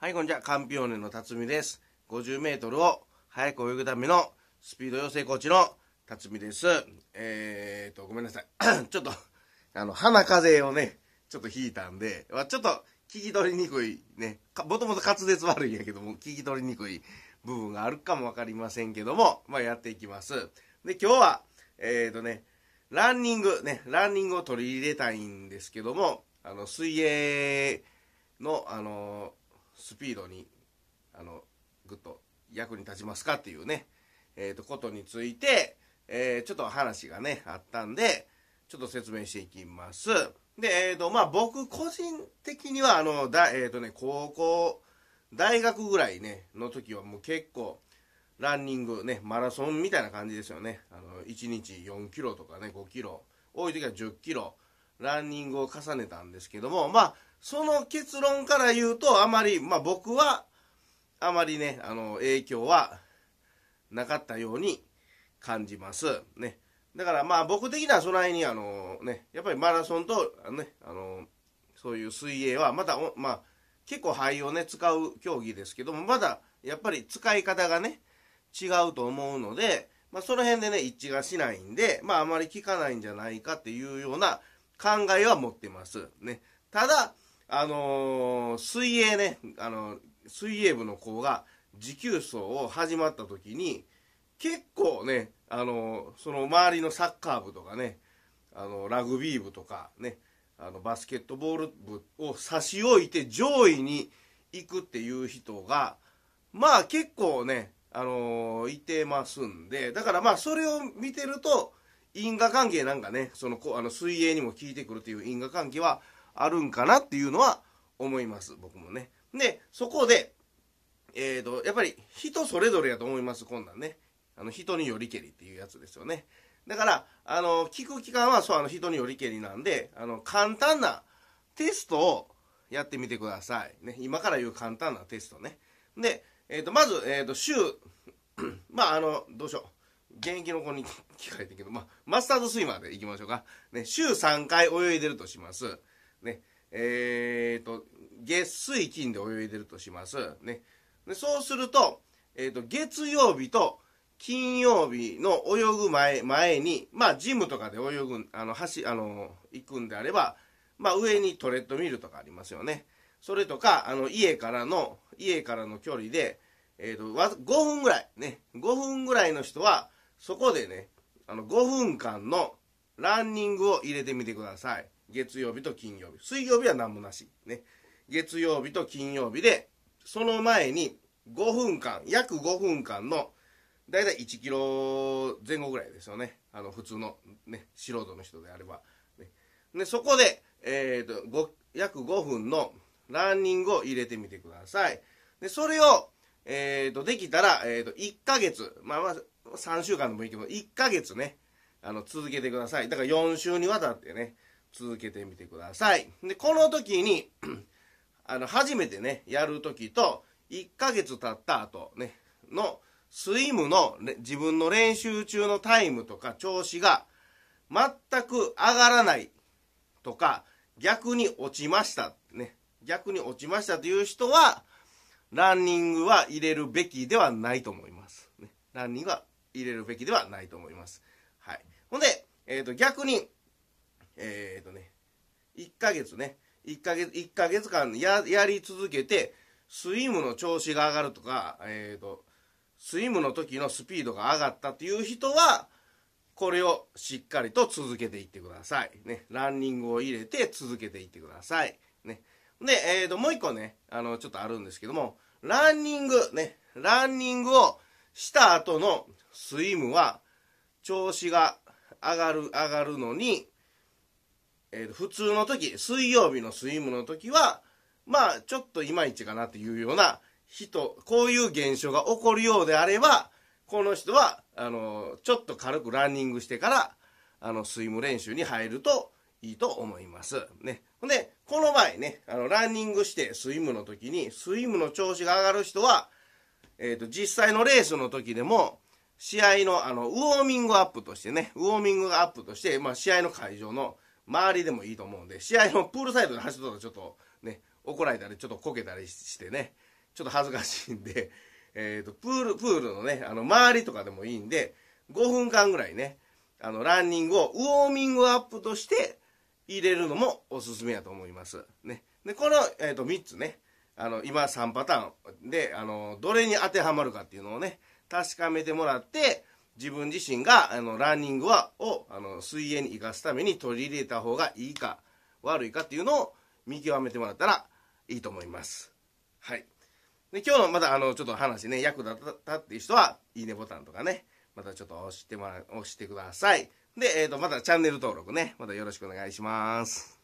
はい、こんにちは。カンピオーネの辰巳です。50メートルを速く泳ぐためのスピード養成コーチの辰巳です。えーと、ごめんなさい。ちょっと、あの、鼻風邪をね、ちょっと引いたんで、ちょっと聞き取りにくいね、もともと滑舌悪いんやけども、聞き取りにくい部分があるかもわかりませんけども、まあやっていきます。で、今日は、えーとね、ランニング、ね、ランニングを取り入れたいんですけども、あの、水泳の、あの、スピードにあのぐっと役に立ちますかっていうね、えー、とことについて、えー、ちょっと話がねあったんでちょっと説明していきます。で、えっ、ー、と、まあ、僕個人的には、あの、だ、えっ、ー、とね、高校、大学ぐらいね、の時はもう結構、ランニングね、マラソンみたいな感じですよね。あの、1日4キロとかね、5キロ、多い時は10キロ、ランニングを重ねたんですけども、まあ、その結論から言うと、あまり、まあ僕は、あまりね、あの、影響はなかったように感じます。ね。だからまあ僕的にはその辺に、あのね、やっぱりマラソンと、あのね、あの、そういう水泳は、また、まあ、結構肺をね、使う競技ですけども、まだ、やっぱり使い方がね、違うと思うので、まあ、その辺でね、一致がしないんで、まあ、あまり効かないんじゃないかっていうような考えは持ってます。ね。ただ、あのー、水泳ね、あのー、水泳部の子が持久走を始まった時に、結構ね、あのー、その周りのサッカー部とかね、あのラグビー部とかね、あのバスケットボール部を差し置いて上位に行くっていう人が、まあ結構ね、あのいてますんで、だからまあそれを見てると、因果関係なんかね、その、あの水泳にも効いてくるという因果関係は、あるんかなっていうのは思います僕もねでそこでえっ、ー、とやっぱり人それぞれやと思いますこんなんねあの人によりけりっていうやつですよねだからあの聞く期間はそうあの人によりけりなんであの簡単なテストをやってみてください、ね、今から言う簡単なテストねで、えーと、まず、えーと、週 まああのどうしよう現役の子に 聞かれてるけど、まマスターズスイマーでいきましょうか。ね、週3回泳いでるとします。ね、えーと、月水金で泳いでるとします。ね。でそうすると、えーと、月曜日と金曜日の泳ぐ前、前に、まあ、ジムとかで泳ぐ、あの、橋、あの、行くんであれば、まあ、上にトレッドミルとかありますよね。それとか、あの、家からの、家からの距離で、えっ、ー、と、わ、5分ぐらい、ね、5分ぐらいの人は、そこでね、あの、5分間のランニングを入れてみてください。月曜日と金曜日。水曜日は何もなし。ね。月曜日と金曜日で、その前に5分間、約5分間の、だいたい1キロ前後ぐらいですよね。あの、普通の、ね、素人の人であれば。ね、でそこで、えーと、約5分のランニングを入れてみてください。で、それを、えーと、できたら、えーと、1ヶ月、まあまあ、3週間でもいいけど、1ヶ月ね、あの、続けてください。だから4週にわたってね、続けてみてください。で、この時に、あの、初めてね、やる時と、1ヶ月経った後ね、の、スイムの、ね、自分の練習中のタイムとか調子が全く上がらないとか、逆に落ちましたね。逆に落ちましたという人は、ランニングは入れるべきではないと思います。ね、ランニングは入れるべきではないと思います。はい。ほんで、えっ、ー、と、逆に、えー、っとね、1ヶ月ね、1ヶ月、1ヶ月間ややり続けて、スイムの調子が上がるとか、えー、っと、スイムの時のスピードが上がったっていう人は、これをしっかりと続けていってください。ね、ランニングを入れて続けていってください。ね。で、えー、と、もう一個ね、あの、ちょっとあるんですけども、ランニング、ね、ランニングをした後のスイムは、調子が上がる、上がるのに、えー、普通の時、水曜日のスイムの時は、まあ、ちょっといまいちかなっていうような人、こういう現象が起こるようであれば、この人は、あの、ちょっと軽くランニングしてから、あの、スイム練習に入るといいと思います。ね。で、この場合ね、あの、ランニングしてスイムの時に、スイムの調子が上がる人は、えっ、ー、と、実際のレースの時でも、試合の、あの、ウォーミングアップとしてね、ウォーミングアップとして、まあ、試合の会場の周りでもいいと思うんで、試合のプールサイドで走ったらちょっとね、怒られたり、ちょっとこけたりしてね、ちょっと恥ずかしいんで、えっ、ー、と、プール、プールのね、あの、周りとかでもいいんで、5分間ぐらいね、あの、ランニングをウォーミングアップとして入れるのもおすすめやと思います。ね。で、この、えっ、ー、と、3つね、あの、今3パターンで、あの、どれに当てはまるかっていうのをね、確かめてもらって、自分自身があのランニングはをあの水泳に生かすために取り入れた方がいいか悪いかっていうのを見極めてもらったらいいと思います。はい。で、今日のまたあの、ちょっと話ね、役立ったっていう人は、いいねボタンとかね、またちょっと押してもら、押してください。で、えっ、ー、と、またチャンネル登録ね、またよろしくお願いします。